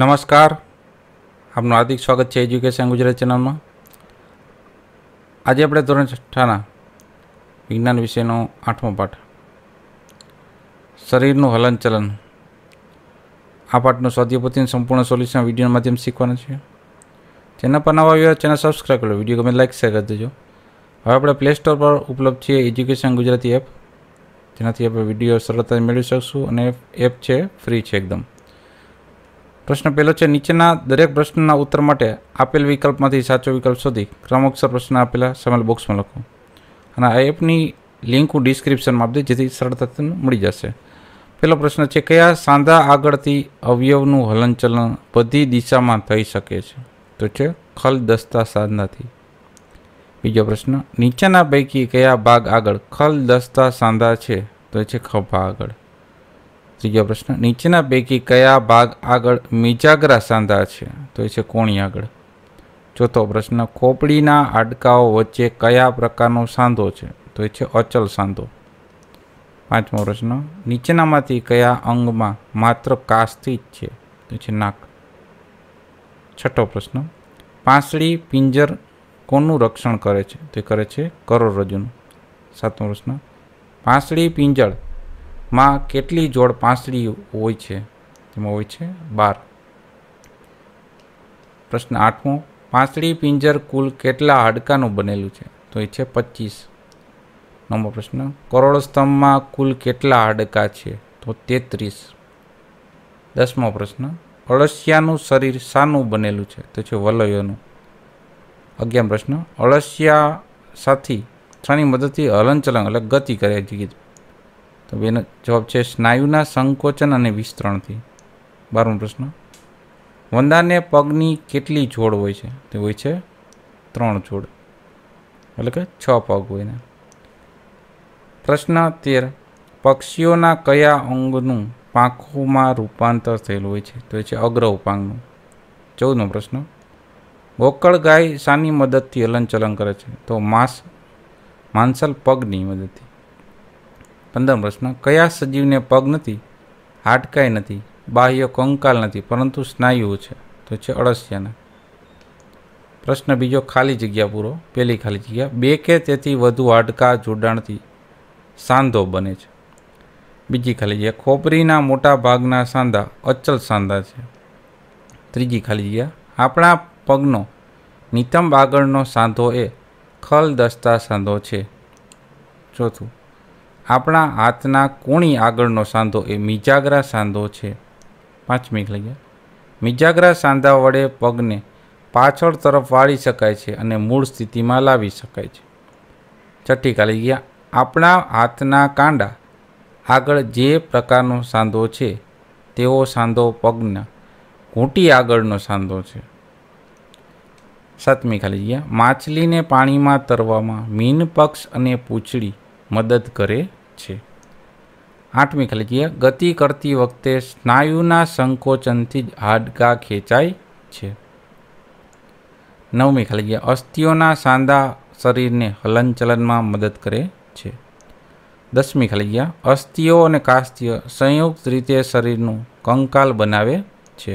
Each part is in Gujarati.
નમસ્કાર આપનું હાર્દિક સ્વાગત છે એજ્યુકેશન ગુજરાત ચેનલમાં આજે આપણે ધોરણ છઠ્ઠાના વિજ્ઞાન વિશેનો આઠમો પાઠ શરીરનું હલનચલન આ પાઠનું સ્વાધ્યાપતિનું સંપૂર્ણ સોલ્યુશન વિડીયોના માધ્યમથી શીખવાનું છે ચેનલ પર નવા આવ્યો ચેનલ સબસ્ક્રાઈબ કરો વિડીયો ગમે લાઈક શેર કરી દેજો હવે આપણે પ્લે સ્ટોર પર ઉપલબ્ધ છે એજ્યુકેશન ગુજરાતી એપ જેનાથી આપણે વિડીયો સરળતાથી મેળવી શકશું અને એપ છે ફ્રી છે એકદમ પ્રશ્ન પહેલો છે નીચેના દરેક પ્રશ્નના ઉત્તર માટે આપેલ વિકલ્પમાંથી સાચો વિકલ્પ શોધી ક્રમોક્ષર પ્રશ્ન આપેલા સામેલ બોક્સમાં લખો અને આ એપની લિંક હું ડિસ્ક્રિપ્શનમાં આપી જેથી સરળતાથી મળી જશે પહેલો પ્રશ્ન છે કયા સાંધા આગળથી અવયવનું હલનચલન બધી દિશામાં થઈ શકે છે તો છે ખલ દસ્તા સાંધાથી બીજો પ્રશ્ન નીચેના પૈકી કયા ભાગ આગળ ખલ દસ્તા સાંધા છે તો છે ખભા આગળ ત્રીજો પ્રશ્ન નીચેના પૈકી કયા ભાગ આગળ મિજાગરા સાંધા છે તો એ છે કોણી આગળ ચોથો પ્રશ્ન ખોપડીના હાડકાઓ વચ્ચે કયા પ્રકારનો સાંધો છે તો એ છે અચલ સાંધો પાંચમો પ્રશ્ન નીચેનામાંથી કયા અંગમાં માત્ર કાસ્થિત છે તો છે નાક છઠ્ઠો પ્રશ્ન પાંસળી પિંજર કોનું રક્ષણ કરે છે તે કરે છે કરોડરજ્જુનું સાતમો પ્રશ્ન પાંસળી પિંજળ માં કેટલી જોડ પાંસળી હોય છે તેમાં હોય છે બાર પ્રશ્ન આઠમો પાંસળી પિંજર કુલ કેટલા હાડકાનું બનેલું છે તો એ છે પચીસ નવમો પ્રશ્ન કરોડસ્તંભમાં કુલ કેટલા હાડકા છે તો તેત્રીસ દસમો પ્રશ્ન અળસિયાનું શરીર શાનું બનેલું છે તો છે વલયોનું અગિયાર પ્રશ્ન અળસિયા સાથી ત્રણની મદદથી હલનચલન એટલે ગતિ કરે જીગીત તો એનો જવાબ છે સ્નાયુના સંકોચન અને વિસ્તરણથી બારમો પ્રશ્ન વંદાને પગની કેટલી જોડ હોય છે તે હોય છે ત્રણ જોડ એટલે કે છ પગ હોય ને પ્રશ્ન તેર પક્ષીઓના કયા અંગનું પાંખોમાં રૂપાંતર થયેલું હોય છે તો એ છે અગ્ર ઉપાંગનું ચૌદનો પ્રશ્ન ગોકળ ગાય શાની મદદથી હલનચલન કરે છે તો માંસ માંસલ પગની મદદથી પંદરમ પ્રશ્ન કયા સજીવને પગ નથી હાડકાઈ નથી બાહ્ય કંકાલ નથી પરંતુ સ્નાયુઓ છે તો છે અળસિયાના પ્રશ્ન બીજો ખાલી જગ્યા પૂરો પહેલી ખાલી જગ્યા બે કે તેથી વધુ હાડકા જોડાણથી સાંધો બને છે બીજી ખાલી જગ્યા ખોપરીના મોટા ભાગના સાંધા અચલ સાંધા છે ત્રીજી ખાલી જગ્યા આપણા પગનો નિતંબ આગળનો સાંધો એ ખલ દસ્તા સાંધો છે ચોથું આપણા હાથના કોણી આગળનો સાંધો એ મિજાગરા સાંધો છે પાંચમી લઈએ મિજાગરા સાંધા વડે પગને પાછળ તરફ વાળી શકાય છે અને મૂળ સ્થિતિમાં લાવી શકાય છે છઠ્ઠી કાલી ગયા આપણા હાથના કાંડા આગળ જે પ્રકારનો સાંધો છે તેવો સાંધો પગના ઘૂંટી આગળનો સાંધો છે સાતમી ખાલી ગયા માછલીને પાણીમાં તરવામાં મીન પક્ષ અને પૂંછડી મદદ કરે છે આઠમી ખાલી ગતિ કરતી વખતે સ્નાયુના સંકોચનથી જ હાડકાં ખેંચાય છે નવમી ખાલી અસ્થિઓના સાંધા શરીરને હલનચલનમાં મદદ કરે છે દસમી ખાલી અસ્થિઓ અને કાસ્થિઓ સંયુક્ત રીતે શરીરનું કંકાલ બનાવે છે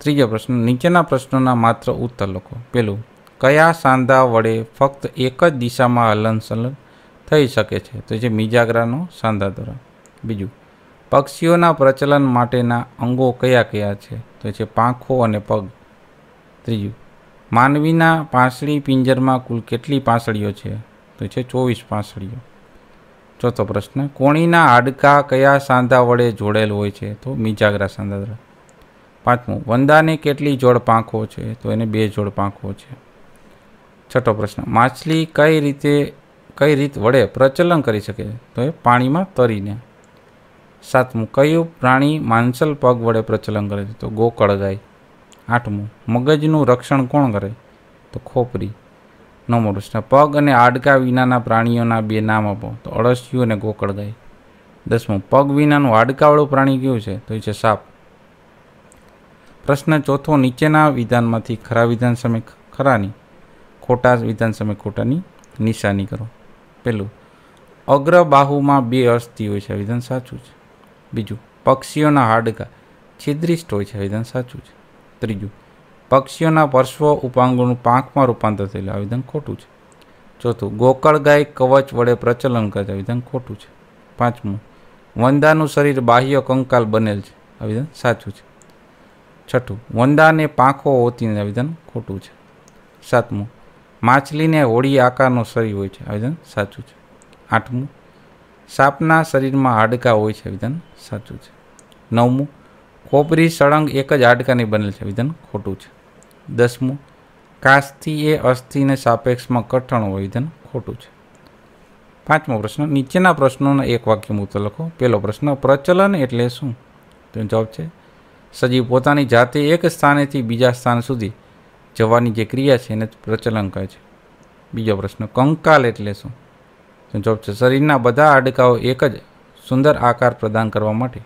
ત્રીજો પ્રશ્ન નીચેના પ્રશ્નોના માત્ર ઉત્તર લખો પેલું કયા સાંધા વડે ફક્ત એક જ દિશામાં હલનસલન થઈ શકે છે તો જે મિજાગરાનો સાંધા દ્વારા બીજું પક્ષીઓના પ્રચલન માટેના અંગો કયા કયા છે તો છે પાંખો અને પગ ત્રીજું માનવીના પાંસળી પિંજરમાં કુલ કેટલી પાંસળીઓ છે તો છે ચોવીસ પાંસળીઓ ચોથો પ્રશ્ન કોણીના હાડકા કયા સાંધા વડે જોડેલ હોય છે તો મિજાગરા સાંધા દ્વારા પાંચમું વંદાને કેટલી જોડ પાંખો છે તો એને બે જોડ પાંખો છે છઠ્ઠો પ્રશ્ન માછલી કઈ રીતે કઈ રીત વડે પ્રચલન કરી શકે તો એ પાણીમાં તરીને સાતમું કયું પ્રાણી માંસલ પગ વડે પ્રચલન કરે છે તો ગોકળ ગાય આઠમું મગજનું રક્ષણ કોણ કરે તો ખોપરી નવમો પ્રશ્ન પગ અને હાડકા વિનાના પ્રાણીઓના બે નામ આપો તો અળસિયું અને ગોકળ ગાય દસમું પગ વિનાનું હાડકાવાળું પ્રાણી કયું છે તો એ છે સાપ પ્રશ્ન ચોથો નીચેના વિધાનમાંથી ખરા વિધાન સામે ખરાની ખોટા વિધાન ખોટાની નિશાની કરો પહેલું અગ્ર બાહુમાં બે અસ્થિ હોય છે વિધાન સાચું છે બીજું પક્ષીઓના હાડકા છિદ્રિષ્ટ હોય છે વિધાન સાચું છે ત્રીજું પક્ષીઓના પર્શ્વ ઉપાંગોનું પાંખમાં રૂપાંતર થયેલું આ વિધાન ખોટું છે ચોથું ગોકળ ગાય કવચ વડે પ્રચલન કરે કરતા વિધાન ખોટું છે પાંચમું વંદાનું શરીર બાહ્ય કંકાલ બનેલ છે આ વિધાન સાચું છે છઠ્ઠું વંદાને પાંખો હોતી વિધાન ખોટું છે સાતમું માછલીને હોળી આકારનું શરીર હોય છે આવેદન સાચું છે આઠમું સાપના શરીરમાં હાડકા હોય છે આવેદન સાચું છે નવમું કોપરી સળંગ એક જ હાડકાની બનેલ છે આવેદન ખોટું છે દસમું કાસ્થી એ અસ્થિને સાપેક્ષમાં કઠણ હોય વિધન ખોટું છે પાંચમો પ્રશ્ન નીચેના પ્રશ્નોનો એક વાક્યમાં ઉત્તર લખો પહેલો પ્રશ્ન પ્રચલન એટલે શું તો જવાબ છે સજીવ પોતાની જાતે એક સ્થાનેથી બીજા સ્થાન સુધી જવાની જે ક્રિયા છે એને પ્રચલન કહે છે બીજો પ્રશ્ન કંકાલ એટલે શું જવાબ છે શરીરના બધા હાડકાઓ એક જ સુંદર આકાર પ્રદાન કરવા માટે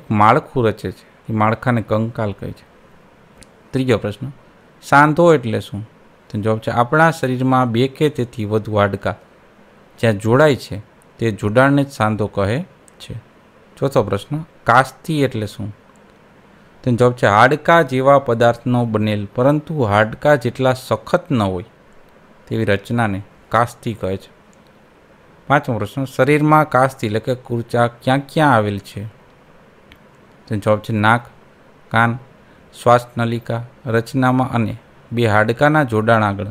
એક માળખું રચે છે એ માળખાને કંકાલ કહે છે ત્રીજો પ્રશ્ન સાંધો એટલે શું તો જવાબ છે આપણા શરીરમાં બે કે તેથી વધુ હાડકા જ્યાં જોડાય છે તે જોડાણને જ સાંધો કહે છે ચોથો પ્રશ્ન કાસ્તી એટલે શું તેની જવાબ છે હાડકા જેવા પદાર્થનો બનેલ પરંતુ હાડકા જેટલા સખત ન હોય તેવી રચનાને કાસ્તી કહે છે પાંચમો પ્રશ્ન શરીરમાં કાસ્તી એટલે કે કુર્ચા ક્યાં ક્યાં આવેલ છે તેનો જવાબ છે નાક કાન શ્વાસનલિકા રચનામાં અને બે હાડકાના જોડાણ આગળ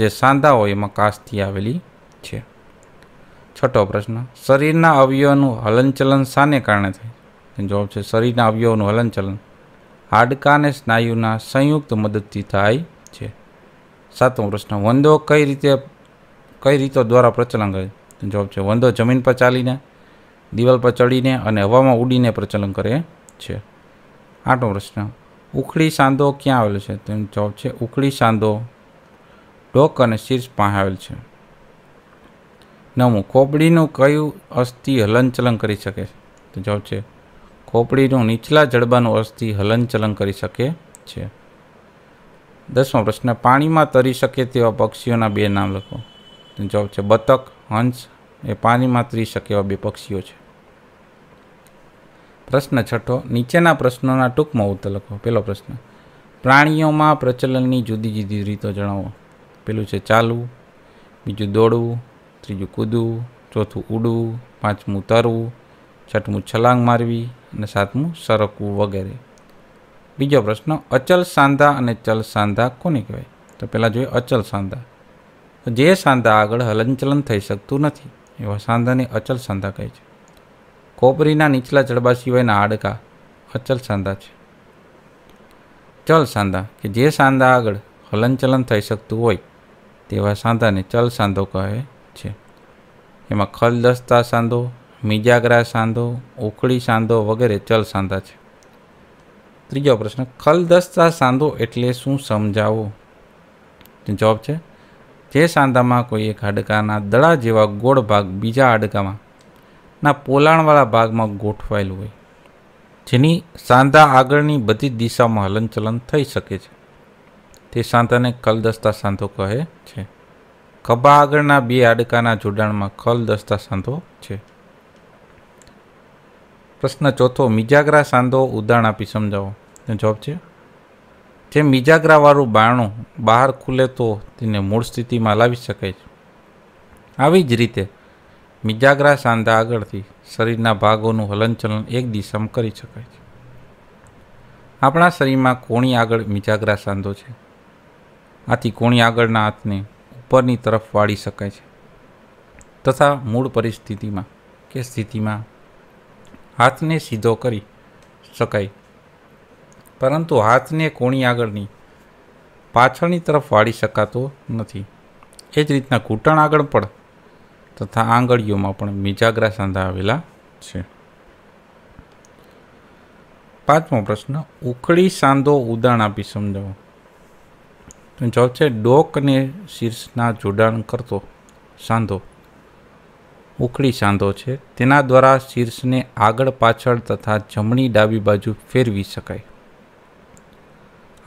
જે સાંધા હોય એમાં કાસ્તી આવેલી છે છઠ્ઠો પ્રશ્ન શરીરના અવયવનું હલનચલન શાને કારણે થાય જવાબ છે શરીરના અવયવોનું હલનચલન હાડકા અને સ્નાયુના સંયુક્ત મદદથી થાય છે સાતમો પ્રશ્ન વંદો કઈ રીતે કઈ રીતો દ્વારા પ્રચલન કરે જવાબ છે વંદો જમીન પર ચાલીને દિવાલ પર ચડીને અને હવામાં ઉડીને પ્રચલન કરે છે આઠમો પ્રશ્ન ઉખડી સાંધો ક્યાં આવેલો છે તેનો જવાબ છે ઉખડી સાંધો ડોક અને શીર્ષ પાસે આવેલ છે નવમું ખોપડીનું કયું અસ્થિ હલનચલન કરી શકે છે તો જવાબ છે ખોપડીનું નીચલા જડબાનું અસ્થિ હલનચલન કરી શકે છે દસમો પ્રશ્ન પાણીમાં તરી શકે તેવા પક્ષીઓના બે નામ લખો જવાબ છે બતક હંસ એ પાણીમાં તરી શકે એવા બે પક્ષીઓ છે પ્રશ્ન છઠ્ઠો નીચેના પ્રશ્નોના ટૂંકમાં ઉત્તર લખો પહેલો પ્રશ્ન પ્રાણીઓમાં પ્રચલનની જુદી જુદી રીતો જણાવો પેલું છે ચાલવું બીજું દોડવું ત્રીજું કૂદવું ચોથું ઉડવું પાંચમું તરવું છઠ્ઠમું છલાંગ મારવી અને સાતમું સરકવું વગેરે બીજો પ્રશ્ન અચલ સાંધા અને ચલ સાંધા કોને કહેવાય તો પહેલાં જોઈએ અચલ સાંધા તો જે સાંધા આગળ હલનચલન થઈ શકતું નથી એવા સાંધાને અચલ સાંધા કહે છે કોપરીના નીચલા જડબા સિવાયના આડકા અચલ સાંધા છે ચલ સાંધા કે જે સાંધા આગળ હલનચલન થઈ શકતું હોય તેવા સાંધાને ચલ સાંધો કહે છે એમાં ખલદસ્તા સાંધો મિજાગરા સાંધો ઓખળી સાંધો વગેરે ચલ સાંધા છે ત્રીજો પ્રશ્ન ખલદસ્તા સાંધો એટલે શું સમજાવો જવાબ છે જે સાંધામાં કોઈ એક હાડકાના દડા જેવા ગોળ ભાગ બીજા હાડકામાં ના પોલાણવાળા ભાગમાં ગોઠવાયેલું હોય જેની સાંધા આગળની બધી દિશામાં હલનચલન થઈ શકે છે તે સાંધાને ખલદસ્તા સાંધો કહે છે ખભા આગળના બે હાડકાના જોડાણમાં ખલદસ્તા સાંધો છે પ્રશ્ન ચોથો મિજાગ્રા સાંધો ઉદાહરણ આપી સમજાવો જવાબ છે જે મિજાગ્રાવાળું બાણું બહાર ખુલે તો તેને મૂળ સ્થિતિમાં લાવી શકાય છે આવી જ રીતે મિજાગ્રા સાંધા આગળથી શરીરના ભાગોનું હલનચલન એક દિશામાં કરી શકાય છે આપણા શરીરમાં કોણી આગળ મિજાગ્રા સાંધો છે આથી કોણી આગળના હાથને ઉપરની તરફ વાળી શકાય છે તથા મૂળ પરિસ્થિતિમાં કે સ્થિતિમાં હાથને સીધો કરી શકાય પરંતુ હાથને કોણી આગળની પાછળની તરફ વાળી શકાતો નથી એ જ રીતના ઘૂંટણ આગળ પણ તથા આંગળીઓમાં પણ મિજાગરા સંધાવેલા છે પાંચમો પ્રશ્ન ઉખડી સાંધો ઉદાહરણ આપી સમજાવો જો છે ડોક અને શીર્ષના જોડાણ કરતો સાંધો ઉખડી સાંધો છે તેના દ્વારા શીર્ષને આગળ પાછળ તથા જમણી ડાબી બાજુ ફેરવી શકાય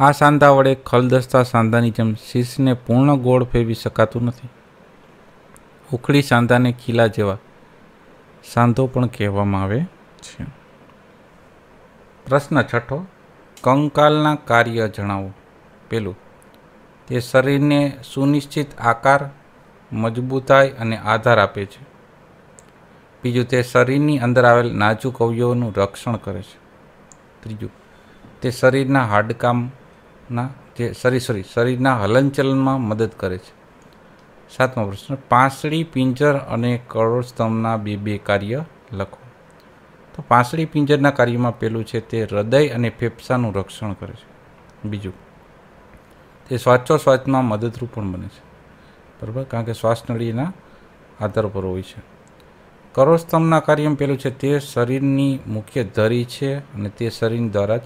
આ સાંધા વડે ખલદસ્તા સાંધાની જેમ શીર્ષને પૂર્ણ ગોળ ફેરવી શકાતું નથી ઉખડી સાંધાને ખીલા જેવા સાંધો પણ કહેવામાં આવે છે પ્રશ્ન છઠ્ઠો કંકાલના કાર્ય જણાવો પેલું તે શરીરને સુનિશ્ચિત આકાર મજબૂતાઈ અને આધાર આપે છે બીજું તે શરીરની અંદર આવેલ નાજુક અવયવોનું રક્ષણ કરે છે ત્રીજું તે શરીરના હાડકામના જે સરી સોરી શરીરના હલનચલનમાં મદદ કરે છે સાતમો પ્રશ્ન પાંસળી પિંજર અને કરોડસ્તંભના બે બે કાર્ય લખો તો પાંસળી પિંજરના કાર્યમાં પેલું છે તે હૃદય અને ફેફસાનું રક્ષણ કરે છે બીજું તે શ્વાસોશ્વાસમાં મદદરૂપ પણ બને છે બરાબર કારણ કે શ્વાસનળીના આધાર પર હોય છે કરોસ્તમના કાર્યમ પેલું છે તે શરીરની મુખ્ય ધરી છે અને તે શરીર દ્વારા જ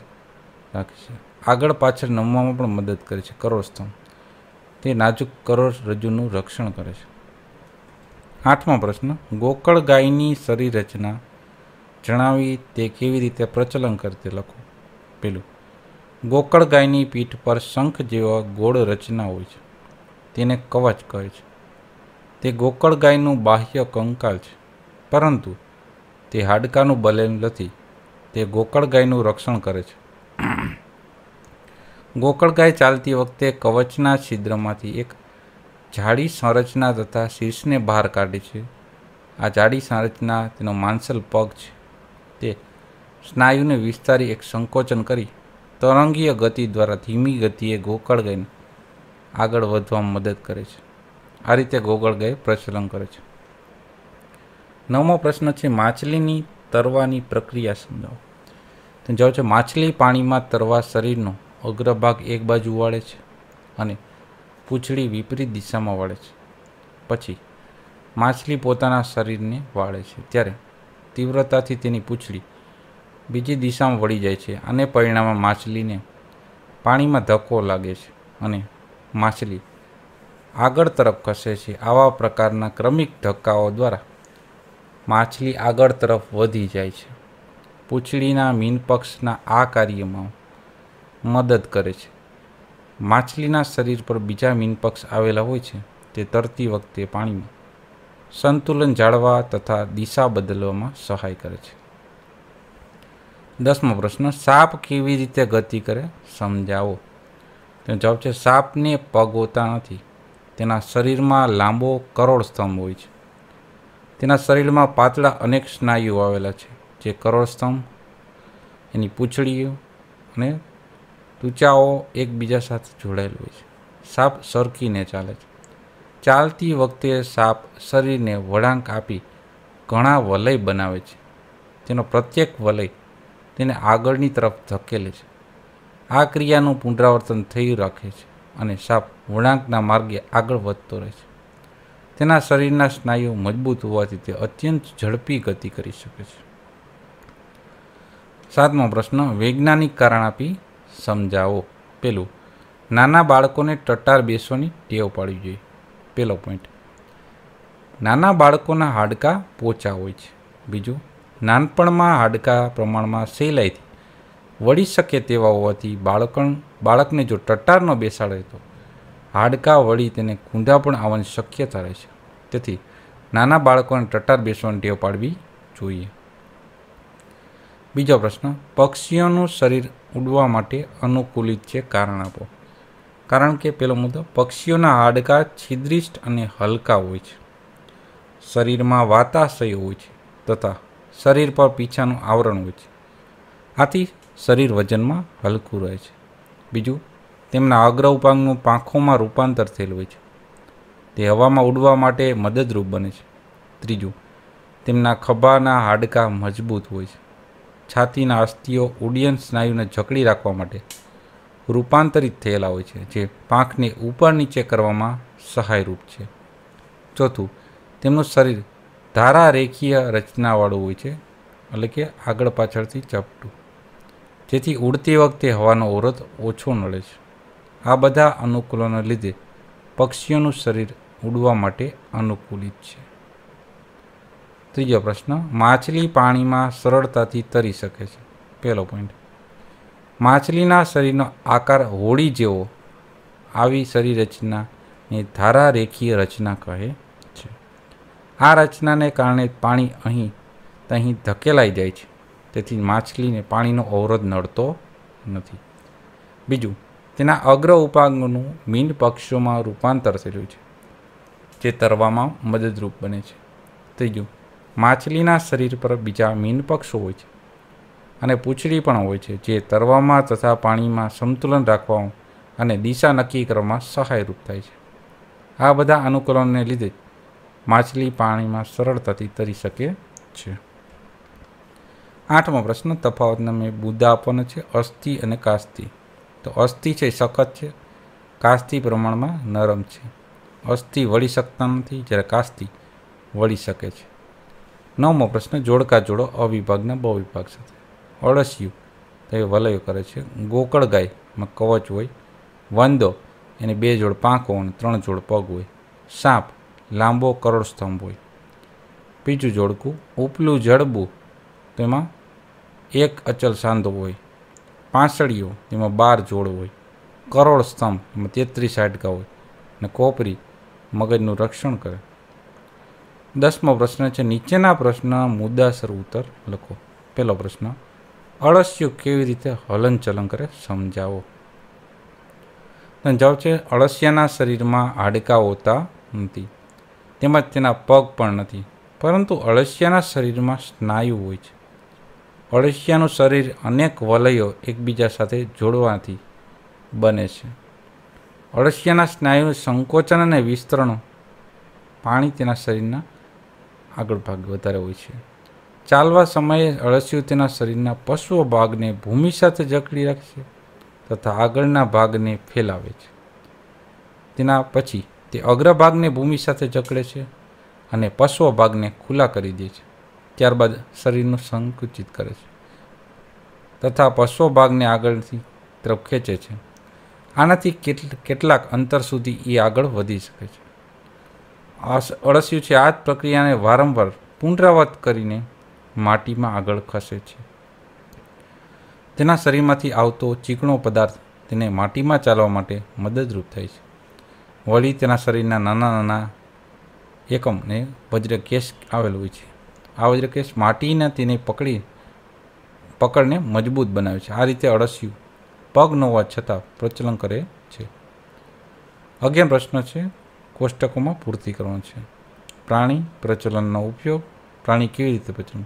રાખે છે આગળ પાછળ નમવામાં પણ મદદ કરે છે કરોસ્તમ તે નાજુક કરોસ રજ્જુનું રક્ષણ કરે છે આઠમો પ્રશ્ન ગોકળ ગાયની શરીર રચના જણાવી તે કેવી રીતે પ્રચલન કરતી લખો પેલું ગોકળ ગાયની પીઠ પર શંખ જેવા ગોળ રચના હોય છે તેને કવચ કહે છે તે ગોકળ ગાયનું બાહ્ય કંકાલ છે પરંતુ તે હાડકાનું બલેન નથી તે ગોકળ ગાયનું રક્ષણ કરે છે ગોકળ ગાય ચાલતી વખતે કવચના છિદ્રમાંથી એક જાડી સંરચના તથા શીર્ષને બહાર કાઢે છે આ જાડી સંરચના તેનો માંસલ પગ છે તે સ્નાયુને વિસ્તારી એક સંકોચન કરી તરંગીય ગતિ દ્વારા ધીમી ગતિએ ગોકળ ગાયને આગળ વધવામાં મદદ કરે છે આ રીતે ગોગળ ગાય પ્રચલન કરે છે નવમો પ્રશ્ન છે માછલીની તરવાની પ્રક્રિયા સમજાવો તો જાઓ છે માછલી પાણીમાં તરવા શરીરનો અગ્રભાગ એક બાજુ વાળે છે અને પૂંછડી વિપરીત દિશામાં વાળે છે પછી માછલી પોતાના શરીરને વાળે છે ત્યારે તીવ્રતાથી તેની પૂંછડી બીજી દિશામાં વળી જાય છે અને પરિણામે માછલીને પાણીમાં ધક્કો લાગે છે અને માછલી આગળ તરફ ખસે છે આવા પ્રકારના ક્રમિક ધક્કાઓ દ્વારા માછલી આગળ તરફ વધી જાય છે પૂંછડીના મીનપક્ષના આ કાર્યમાં મદદ કરે છે માછલીના શરીર પર બીજા મીનપક્ષ આવેલા હોય છે તે તરતી વખતે પાણીમાં સંતુલન જાળવા તથા દિશા બદલવામાં સહાય કરે છે દસમો પ્રશ્ન સાપ કેવી રીતે ગતિ કરે સમજાવો તેનો જવાબ છે સાપને પગ હોતા નથી તેના શરીરમાં લાંબો કરોડ સ્તંભ હોય છે તેના શરીરમાં પાતળા અનેક સ્નાયુઓ આવેલા છે જે કરોડસ્તંભ એની પૂંછડીઓ અને તુચાઓ એકબીજા સાથે જોડાયેલ હોય છે સાપ સરકીને ચાલે છે ચાલતી વખતે સાપ શરીરને વળાંક આપી ઘણા વલય બનાવે છે તેનો પ્રત્યેક વલય તેને આગળની તરફ ધકેલે છે આ ક્રિયાનું પુનરાવર્તન થઈ રાખે છે અને સાપ વળાંકના માર્ગે આગળ વધતો રહે છે તેના શરીરના સ્નાયુ મજબૂત હોવાથી તે અત્યંત ઝડપી ગતિ કરી શકે છે સાતમો પ્રશ્ન વૈજ્ઞાનિક કારણ આપી સમજાવો પેલું નાના બાળકોને ટટાર બેસવાની ટેવ પાડવી જોઈએ પેલો પોઈન્ટ નાના બાળકોના હાડકાં પોચા હોય છે બીજું નાનપણમાં હાડકાં પ્રમાણમાં સહેલાઈથી વળી શકે તેવા હોવાથી બાળકણ બાળકને જો ટટારનો બેસાડે તો હાડકાં વળી તેને કુંડા પણ આવવાની શક્યતા રહે છે તેથી નાના બાળકોને ટટાર બેસવાની ટેવ પાડવી જોઈએ બીજો પ્રશ્ન પક્ષીઓનું શરીર ઉડવા માટે અનુકૂલિત છે કારણ આપો કારણ કે પેલો મુદ્દો પક્ષીઓના હાડકાં છિદ્રિષ્ટ અને હલકા હોય છે શરીરમાં વાતાશય હોય છે તથા શરીર પર પીછાનું આવરણ હોય છે આથી શરીર વજનમાં હલકું રહે છે બીજું તેમના અગ્રઉપાંગનું પાંખોમાં રૂપાંતર થયેલું હોય છે તે હવામાં ઉડવા માટે મદદરૂપ બને છે ત્રીજું તેમના ખભાના હાડકાં મજબૂત હોય છે છાતીના અસ્થિઓ ઉડ્ડયન સ્નાયુને જકડી રાખવા માટે રૂપાંતરિત થયેલા હોય છે જે પાંખને ઉપર નીચે કરવામાં સહાયરૂપ છે ચોથું તેમનું શરીર ધારા રેખીય રચનાવાળું હોય છે એટલે કે આગળ પાછળથી ચપટું જેથી ઉડતી વખતે હવાનો અવરોધ ઓછો નડે છે આ બધા અનુકૂલોના લીધે પક્ષીઓનું શરીર ઉડવા માટે અનુકૂલિત છે ત્રીજો પ્રશ્ન માછલી પાણીમાં સરળતાથી તરી શકે છે પહેલો પોઈન્ટ માછલીના શરીરનો આકાર હોળી જેવો આવી શરીર રચનાની ધારા ધારારેખીય રચના કહે છે આ રચનાને કારણે પાણી અહીં તહીં ધકેલાઈ જાય છે તેથી માછલીને પાણીનો અવરોધ નડતો નથી બીજું તેના અગ્ર ઉપાંગનું મીન પક્ષોમાં રૂપાંતર થયેલું છે જે તરવામાં મદદરૂપ બને છે ત્રીજું માછલીના શરીર પર બીજા મીન પક્ષો હોય છે અને પૂંછડી પણ હોય છે જે તરવામાં તથા પાણીમાં સંતુલન રાખવા અને દિશા નક્કી કરવામાં સહાયરૂપ થાય છે આ બધા અનુકૂલનને લીધે માછલી પાણીમાં સરળતાથી તરી શકે છે આઠમો પ્રશ્ન તફાવતના મેં બુદ્ધા આપવાનો છે અસ્થિ અને કાસ્તી તો અસ્થિ છે સખત છે કાસ્તી પ્રમાણમાં નરમ છે અસ્થિ વળી શકતા નથી જ્યારે કાસ્તી વળી શકે છે નવમો પ્રશ્ન જોડકા જોડો અવિભાગના બહુવિભાગ સાથે અળસિયું તો એ વલયો કરે છે ગોકળ ગાયમાં કવચ હોય વંદો એને બે જોડ પાંખો અને ત્રણ જોડ પગ હોય સાપ લાંબો કરોડ સ્તંભ હોય બીજું જોડકું ઉપલું જડબું તેમાં એક અચલ સાંધો હોય પાંસળીઓ એમાં બાર જોડ હોય કરોડ સ્તંભ એમાં તેત્રીસ હાડકા હોય અને કોપરી મગજનું રક્ષણ કરે દસમો પ્રશ્ન છે નીચેના પ્રશ્ન મુદ્દાસર ઉત્તર લખો પહેલો પ્રશ્ન અળસિયું કેવી રીતે હલનચલન કરે સમજાવો જવાબ છે અળસિયાના શરીરમાં હાડકા હોતા નથી તેમજ તેના પગ પણ નથી પરંતુ અળસિયાના શરીરમાં સ્નાયુ હોય છે અળસિયાનું શરીર અનેક વલયો એકબીજા સાથે જોડવાથી બને છે અળસિયાના સ્નાયુનું સંકોચન અને વિસ્તરણો પાણી તેના શરીરના આગળ ભાગ વધારે હોય છે ચાલવા સમયે અળસિયું તેના શરીરના પશુઓ ભાગને ભૂમિ સાથે જકડી રાખશે તથા આગળના ભાગને ફેલાવે છે તેના પછી તે અગ્રભાગને ભૂમિ સાથે જકડે છે અને પશ્વ ભાગને ખુલ્લા કરી દે છે ત્યારબાદ શરીરનું સંકુચિત કરે છે તથા પશો ભાગને આગળથી તરફ ખેંચે છે આનાથી કેટલાક અંતર સુધી એ આગળ વધી શકે છે અળસિયું છે આ જ પ્રક્રિયાને વારંવાર પુનરાવર્ત કરીને માટીમાં આગળ ખસે છે તેના શરીરમાંથી આવતો ચીકણો પદાર્થ તેને માટીમાં ચાલવા માટે મદદરૂપ થાય છે વળી તેના શરીરના નાના નાના એકમને વજ્ર કેશ આવેલું હોય છે જ રીતે માટીના તેને પકડી પકડને મજબૂત બનાવે છે આ રીતે અળસિયું પગ ન હોવા છતાં પ્રચલન કરે છે અગિયાર પ્રશ્ન છે કોષ્ટકોમાં પૂર્તિ કરવાનો છે પ્રાણી પ્રચલનનો ઉપયોગ પ્રાણી કેવી રીતે પ્રચલન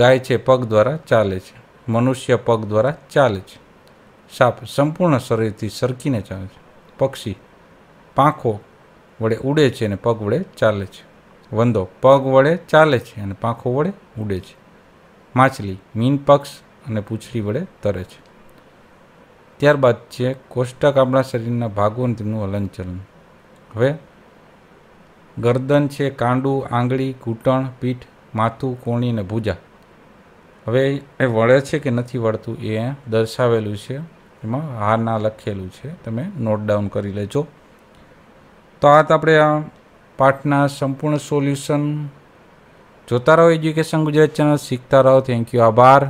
ગાય છે પગ દ્વારા ચાલે છે મનુષ્ય પગ દ્વારા ચાલે છે સાપ સંપૂર્ણ શરીરથી સરકીને ચાલે છે પક્ષી પાંખો વડે ઉડે છે અને પગ વડે ચાલે છે વંદો પગ વડે ચાલે છે અને પાંખો વડે ઉડે છે માછલી મીન પક્ષ અને પૂંછડી વડે તરે છે ત્યારબાદ છે કોષ્ટક આપણા શરીરના ભાગો અને તેમનું હલનચલન હવે ગરદન છે કાંડું આંગળી ઘૂંટણ પીઠ માથું કોણી અને ભૂજા હવે એ વળે છે કે નથી વળતું એ દર્શાવેલું છે એમાં હારના લખેલું છે તમે નોટ ડાઉન કરી લેજો તો આ આપણે પાઠના સંપૂર્ણ સોલ્યુશન જોતા રહો એજ્યુકેશન ગુજરાત ચેનલ શીખતા રહો થેન્ક યુ આભાર